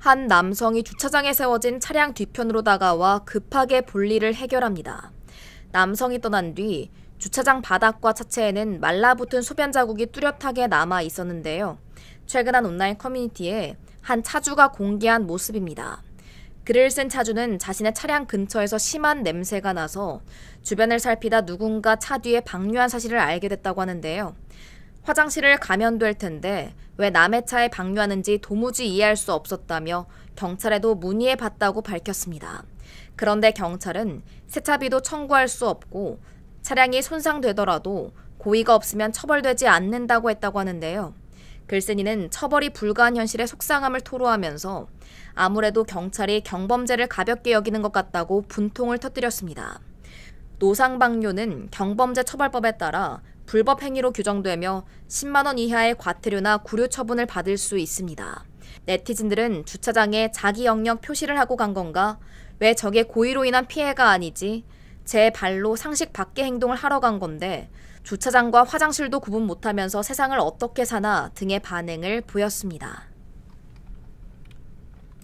한 남성이 주차장에 세워진 차량 뒤편으로 다가와 급하게 볼일을 해결합니다. 남성이 떠난 뒤 주차장 바닥과 차체에는 말라붙은 소변 자국이 뚜렷하게 남아 있었는데요. 최근 한 온라인 커뮤니티에 한 차주가 공개한 모습입니다. 글을 쓴 차주는 자신의 차량 근처에서 심한 냄새가 나서 주변을 살피다 누군가 차 뒤에 방류한 사실을 알게 됐다고 하는데요. 화장실을 가면 될 텐데 왜 남의 차에 방류하는지 도무지 이해할 수 없었다며 경찰에도 문의해 봤다고 밝혔습니다. 그런데 경찰은 세차비도 청구할 수 없고 차량이 손상되더라도 고의가 없으면 처벌되지 않는다고 했다고 하는데요. 글쓴이는 처벌이 불가한 현실에 속상함을 토로하면서 아무래도 경찰이 경범죄를 가볍게 여기는 것 같다고 분통을 터뜨렸습니다. 노상방뇨는 경범죄 처벌법에 따라 불법 행위로 규정되며 10만 원 이하의 과태료나 구류 처분을 받을 수 있습니다. 네티즌들은 주차장에 자기 영역 표시를 하고 간 건가? 왜 저게 고의로 인한 피해가 아니지? 제 발로 상식 밖의 행동을 하러 간 건데 주차장과 화장실도 구분 못하면서 세상을 어떻게 사나 등의 반응을 보였습니다.